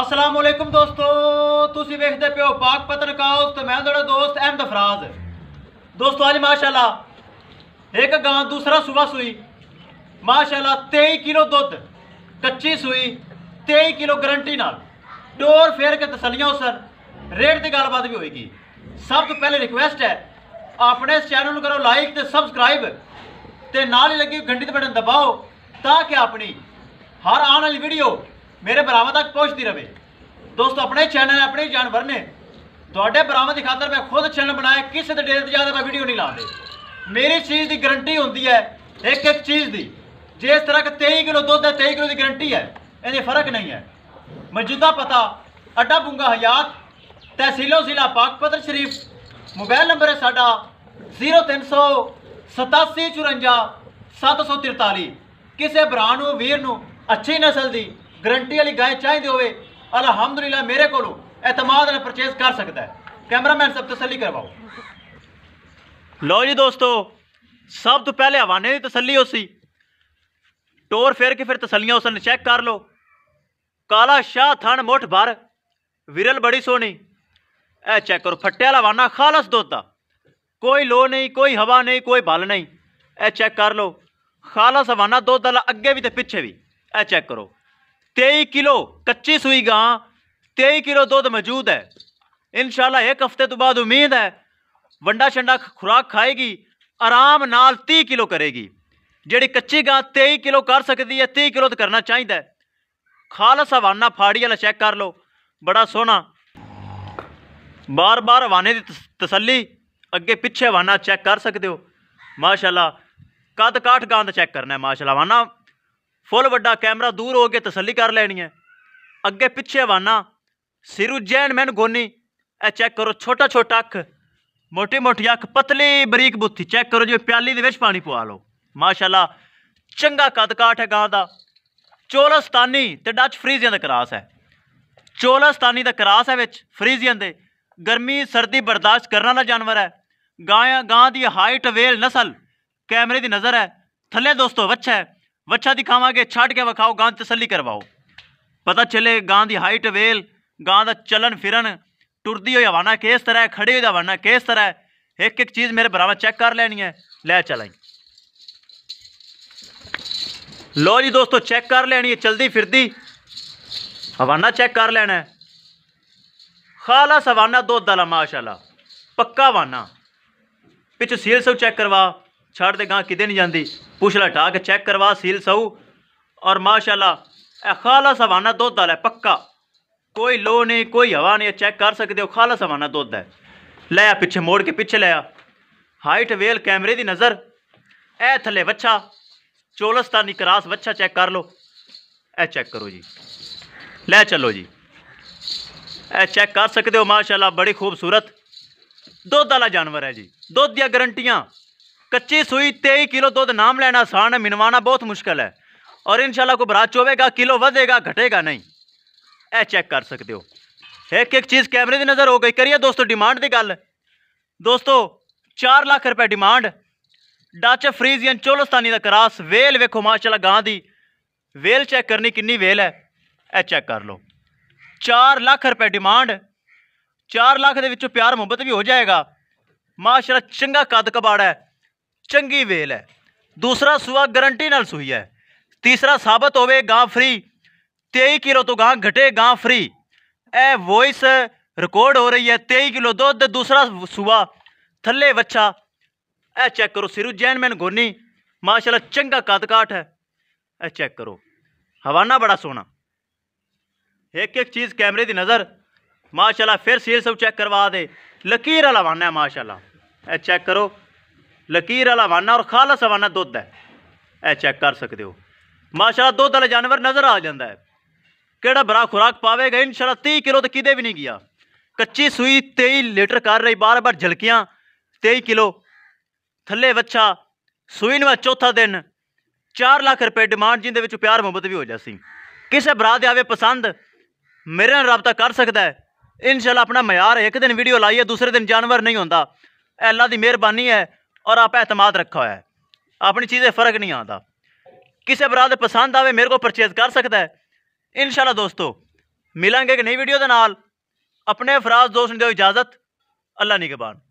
ਅਸਲਾਮ ਵਾਲੇਕਮ ਦੋਸਤੋ ਤੁਸੀਂ ਵੇਖਦੇ ਪਿਓ ਪਾਕ ਪਤਨਕਾਉਸ ਤੇ ਮੈਂ ਤੁਹਾਡਾ ਦੋਸਤ ਅਹਿਮਦ ਫਰਾਜ਼ ਦੋਸਤੋ ਅੱਜ ਮਾਸ਼ਾਅੱਲਾ ਇੱਕ ਗਾਂ ਦੂਸਰਾ ਸੁਬਾ ਸੂਈ ਮਾਸ਼ਾਅੱਲਾ 23 ਕਿਲੋ ਦੁੱਧ ਕੱਚੀ ਸੂਈ 23 ਕਿਲੋ ਗਰੰਟੀ ਨਾਲ ਡੋਰ ਫੇਰ ਕੇ ਤਸੱਲੀਆਂ ਉਸਰ ਰੇਟ ਦੀ ਗੱਲਬਾਤ ਵੀ ਹੋਏਗੀ ਸਭ ਤੋਂ ਪਹਿਲੇ ਰਿਕੁਐਸਟ ਹੈ ਆਪਣੇ ਚੈਨਲ ਨੂੰ ਕਰੋ ਲਾਈਕ ਤੇ ਸਬਸਕ੍ਰਾਈਬ ਤੇ ਨਾਲ ਹੀ ਲੱਗੀ ਘੰਟੀ ਦਾ ਬਟਨ ਦਬਾਓ ਤਾਂ ਕਿ ਆਪਣੀ ਹਰ ਆਉਣ ਵਾਲੀ ਵੀਡੀਓ ਮੇਰੇ ਭਰਾਵਾਂ ਤੱਕ ਪਹੁੰਚਦੀ ਰਹੇ ਦੋਸਤੋ ਆਪਣੇ ਚੈਨਲ ਆਪਣੇ ਜਾਨਵਰ ਨੇ ਤੁਹਾਡੇ ਭਰਾਵਾਂ ਦੀ ਖਾਤਰ ਮੈਂ ਖੁਦ ਚੈਨਲ ਬਣਾਇਆ ਕਿਸੇ ਦੇ ਡੇਰੇ ਤੇ ਜ਼ਿਆਦਾ ਮੈਂ ਵੀਡੀਓ ਨਹੀਂ ਲਾਉਂਦੇ ਮੇਰੀ ਚੀਜ਼ ਦੀ ਗਾਰੰਟੀ ਹੁੰਦੀ ਹੈ ਇੱਕ ਇੱਕ ਚੀਜ਼ ਦੀ ਜਿਸ ਤਰ੍ਹਾਂ ਕਿ 23 ਕਿਲੋ ਦੁੱਧ ਹੈ 23 ਕਿਲੋ ਦੀ ਗਾਰੰਟੀ ਹੈ ਇਹਦੇ ਫਰਕ ਨਹੀਂ ਹੈ ਮੌਜੂਦਾ ਪਤਾ ਅੱਡਾ ਬੁੰਗਾ ਹਯਾਤ ਤਹਿਸੀਲੋ ਜ਼ਿਲ੍ਹਾ ਪਾਕਪਤਰ ਸ਼ਰੀਫ ਮੋਬਾਈਲ ਨੰਬਰ ਹੈ ਸਾਡਾ 743 ਕਿਸੇ ਭਰਾ ਨੂੰ ਵੀਰ ਨੂੰ ਅੱਛੀ ਨਸਲ ਦੀ ਗਰੰਟੀ ਵਾਲੀ ਗਾਇ ਚਾਹੀਦੀ ਹੋਵੇ ਅਲਹਮਦੁਲਿਲਾ ਮੇਰੇ ਕੋਲੋਂ ਇਤਮਾਦ ਨਾਲ ਪਰਚੇਸ ਕਰ ਸਕਦਾ ਹੈ ਕੈਮਰਾਮੈਨ ਸਭ ਤਸੱਲੀ ਕਰਵਾਓ ਲੋ ਜੀ ਦੋਸਤੋ ਸਭ ਤੋਂ ਪਹਿਲੇ ਹਵਾਨੇ ਦੀ ਤਸੱਲੀ ਹੋਸੀ ਟੋਰ ਫੇਰ ਕੇ ਫਿਰ ਤਸੱਲੀਆਂ ਉਸ ਚੈੱਕ ਕਰ ਲੋ ਕਾਲਾ ਸ਼ਾਹ ਥਣ ਮੋਠ ਭਰ ਵਿਰਲ ਬੜੀ ਸੋਹਣੀ ਇਹ ਚੈੱਕ ਕਰੋ ਫੱਟੇ ਵਾਲਾ ਵਾਨਾ ਖਾਲਸ ਦੁੱਧ ਦਾ ਕੋਈ ਲੋ ਨਹੀਂ ਕੋਈ ਹਵਾ ਨਹੀਂ ਕੋਈ ਬਲ ਨਹੀਂ ਇਹ ਚੈੱਕ ਕਰ ਲੋ ਖਾਲਸ ਹਵਾਨਾ ਦੁੱਧ ਦਾ ਅੱਗੇ ਵੀ ਤੇ ਪਿੱਛੇ ਵੀ ਇਹ ਚੈੱਕ ਕਰੋ 23 किलो कच्ची सुई गां 23 किलो दूध मौजूद है इनशाला एक हफ्ते तो बाद उम्मीद है ਵੰਡਾ ਛੰਡਾ ਖੁਰਾਕ ਖਾਏਗੀ ਆਰਾਮ ਨਾਲ 30 ਕਿਲੋ ਕਰੇਗੀ ਜਿਹੜੀ ਕੱਚੀ ਗਾਂ 23 ਕਿਲੋ ਕਰ ਸਕਦੀ ਹੈ 30 ਕਿਲੋ ਤਾਂ ਕਰਨਾ ਚਾਹੀਦਾ ਖਾਲਸ ਹਵਾਨਾ ਫਾੜੀ ਵਾਲਾ ਚੈੱਕ ਕਰ ਲਓ ਬੜਾ ਸੋਹਣਾ ਬਾਰ-ਬਾਰ ਹਵਾਨੇ ਦੀ ਤਸੱਲੀ ਅੱਗੇ ਪਿੱਛੇ ਹਵਾਨਾ ਚੈੱਕ ਕਰ ਸਕਦੇ ਹੋ ਮਾਸ਼ਾਅੱਲਾ ਕਦ ਕਾਠ ਗਾਂ ਦਾ ਚੈੱਕ ਕਰਨਾ ਹੈ ਮਾਸ਼ਾਅੱਲਾ ਹਵਾਨਾ ਫੁੱਲ ਵੱਡਾ ਕੈਮਰਾ ਦੂਰ ਹੋ ਕੇ ਤਸੱਲੀ ਕਰ ਲੈਣੀ ਹੈ ਅੱਗੇ ਪਿੱਛੇ ਵਾਨਾ ਸਿਰ ਉਜੈਨ ਮੈਨ ਗੋਨੀ ਇਹ ਚੈੱਕ ਕਰੋ ਛੋਟਾ ਛੋਟਾ ਅੱਖ ਮੋਟੀ ਮੋਟੀ ਅੱਖ ਪਤਲੀ ਬਰੀਕ ਬੁੱਤੀ ਚੈੱਕ ਕਰੋ ਜਿਵੇਂ ਪਿਆਲੀ ਦੇ ਵਿੱਚ ਪਾਣੀ ਪਵਾ ਲਓ ਮਾਸ਼ਾਅੱਲਾ ਚੰਗਾ ਕੱਦ ਕਾਠ ਹੈ ਗਾਂ ਦਾ ਚੋਲਸਤਾਨੀ ਤੇ ਡੱਚ ਫਰੀਜ਼ੀਅਨ ਦਾ ਕਰਾਸ ਹੈ ਚੋਲਸਤਾਨੀ ਦਾ ਕਰਾਸ ਹੈ ਵਿੱਚ ਫਰੀਜ਼ੀਅਨ ਦੇ ਗਰਮੀ ਸਰਦੀ ਬਰਦਾਸ਼ਤ ਕਰਨ ਵਾਲਾ ਜਾਨਵਰ ਹੈ ਗਾਂ ਗਾਂ ਦੀ ਹਾਈਟ ਵੇਲ ਨਸਲ ਕੈਮਰੇ ਦੀ ਨਜ਼ਰ ਹੈ ਥੱਲੇ ਦੋਸਤੋ ਵੱਛਾ ਹੈ वच्छा दिखावे छाट के विखाओ गां तसली करवाओ पता चले गां की हाइट वेल गां का चलन फिरन टुरदी हुई हवाना किस तरह है खड़ी हुई हवाना किस तरह है एक एक चीज़ मेरे भरावा चेक कर लैनी है लै चलें लो जी दोस्तों चेक कर लैनी है चलती फिरती हवाना चेक कर लेना है खाला हवाना दो दला माशाला पक्का वाना पिछ सील सब चेक करवा ਛੱਡ ਦੇ ਗਾਂ ਕਿਤੇ ਨਹੀਂ ਜਾਂਦੀ ਪੁਛਲਾ ਢਾ ਕੇ ਚੈੱਕ ਕਰਵਾ ਸੀਲ ਸਹੂ ਔਰ ਮਾਸ਼ਾਅੱਲਾ ਇਹ ਖਾਲਸ ਹਵਾਨਾ ਦੁੱਧ ਵਾਲਾ ਪੱਕਾ ਕੋਈ ਲੋ ਨਹੀਂ ਕੋਈ ਹਵਾ ਨਹੀਂ ਚੈੱਕ ਕਰ ਸਕਦੇ ਹੋ ਖਾਲਸ ਹਵਾਨਾ ਦੁੱਧ ਹੈ ਲੈ ਆ ਪਿੱਛੇ ਮੋੜ ਕੇ ਪਿੱਛੇ ਲੈ ਆ ਹਾਈਟ ਵੇਲ ਕੈਮਰੇ ਦੀ ਨਜ਼ਰ ਇਹ ਥੱਲੇ ਵੱਛਾ ਚੋਲਸਤਾਨੀ ਕਰਾਸ ਵੱਛਾ ਚੈੱਕ ਕਰ ਲੋ ਇਹ ਚੈੱਕ ਕਰੋ ਜੀ ਲੈ ਚੱਲੋ ਜੀ ਇਹ ਚੈੱਕ ਕਰ ਸਕਦੇ ਹੋ ਮਾਸ਼ਾਅੱਲਾ ਬੜੀ ਖੂਬਸੂਰਤ ਦੁੱਧ ਵਾਲਾ ਜਾਨਵਰ ਹੈ ਜੀ ਦੁੱਧ ਦੀਆਂ ਗਰੰਟੀਆਂ ਕੱਚੀ ਸੂਈ 23 ਕਿਲੋ ਦੁੱਧ ਨਾਮ ਲੈਣਾ ਆਸਾਨ ਹੈ ਮਿਨਵਾਣਾ ਬਹੁਤ ਮੁਸ਼ਕਲ ਹੈ ਔਰ ਇਨਸ਼ਾਅੱਲਾ ਕੋ बरात चोवेगा ਕਿਲੋ ਵਧੇਗਾ ਘਟੇਗਾ ਨਹੀਂ ਇਹ ਚੈੱਕ ਕਰ ਸਕਦੇ ਹੋ ਇੱਕ ਇੱਕ ਚੀਜ਼ ਕੈਮਰੇ ਦੀ ਨਜ਼ਰ ਹੋ ਗਈ ਕਰੀਏ ਦੋਸਤੋ ਡਿਮਾਂਡ ਦੀ ਗੱਲ ਦੋਸਤੋ 4 ਲੱਖ ਰੁਪਏ ਡਿਮਾਂਡ ਡੱਚ ਫਰੀਜ਼ੀਅਨ ਚੋਲਸਤਾਨੀ ਦਾ ਕਰਾਸ ਵੇਲ ਵੇਖੋ ਮਾਸ਼ਾਅੱਲਾ ਗਾਂ ਦੀ ਵੇਲ ਚੈੱਕ ਕਰਨੀ ਕਿੰਨੀ ਵੇਲ ਹੈ ਇਹ ਚੈੱਕ ਕਰ ਲਓ 4 ਲੱਖ ਰੁਪਏ ਡਿਮਾਂਡ 4 ਲੱਖ ਦੇ ਵਿੱਚੋਂ ਪਿਆਰ ਮੁਹੱਬਤ ਵੀ ਹੋ ਜਾਏਗਾ ਮਾਸ਼ਾਅੱਲਾ ਚੰਗਾ ਕੱਦ ਕਬਾੜਾ ਹੈ चंकी वेल है दूसरा सूआ गरंटी नाल सूई है तीसरा सबत हो गां फ्री तेई किलो तो गां घटे गां फ्री ए वॉइस रिकॉर्ड हो रही है तेई किलो दुध दूसरा सूआ थले बच्छा ए चेक करो सिरू मैन गोनी माशाला चंगा कद काट है ए चेक करो हवाना बड़ा सोना एक एक चीज कैमरे की नज़र माशाला फिर सेल सब चेक करवा दे लकीर वाला हवाना है माशाला ए चेक करो ਲਕੀਰ ਵਾਲਾ ਵਾਨਾ ਔਰ ਖਾਲਸ ਵਾਨਾ ਦੁੱਧ ਹੈ ਇਹ ਚੈੱਕ ਕਰ ਸਕਦੇ ਹੋ ਮਾਸ਼ਾਅੱਲਾ ਦੁੱਧ ਵਾਲਾ ਜਾਨਵਰ ਨਜ਼ਰ ਆ ਜਾਂਦਾ ਹੈ ਕਿਹੜਾ ਬਰਾ ਖੁਰਾਕ ਪਾਵੇਗਾ ਇਨਸ਼ਾਅੱਲਾ 30 ਕਿਲੋ ਤੇ ਕਿਤੇ ਵੀ ਨਹੀਂ ਗਿਆ ਕੱਚੀ ਸੂਈ 23 ਲੀਟਰ ਕਰ ਰਹੀ ਬਾਰ-ਬਾਰ ਝਲਕੀਆਂ 23 ਕਿਲੋ ਥੱਲੇ ਵੱਛਾ ਸੂਈ ਨੂੰ ਚੌਥਾ ਦਿਨ 4 ਲੱਖ ਰੁਪਏ ਡਿਮਾਂਡ ਜਿੰਦੇ ਵਿੱਚ ਪਿਆਰ ਮੁਹੱਬਤ ਵੀ ਹੋ ਜਾਸੀ ਕਿਸੇ ਬਰਾ ਦੇ ਆਵੇ ਪਸੰਦ ਮੇਰੇ ਨਾਲ ਰابطਾ ਕਰ ਸਕਦਾ ਹੈ ਇਨਸ਼ਾਅੱਲਾ ਆਪਣਾ ਮਿਆਰ ਇੱਕ ਦਿਨ ਵੀਡੀਓ ਲਾਈਏ ਦੂਸਰੇ ਦਿਨ ਜਾਨਵਰ ਨਹੀਂ ਹੁੰਦਾ ਅੱਲਾ ਦੀ ਮਿਹਰਬਾਨੀ ਹੈ और आप अहतमाद रखा हो है अपनी चीज़ें फ़र्क नहीं आता किसी बराद पसंद आवे मेरे को परचेज़ कर सकता है इन दोस्तों मिलेंगे एक नई वीडियो के नाल अपने फराज दोस्त दो इजाज़त अल्लाह निगबान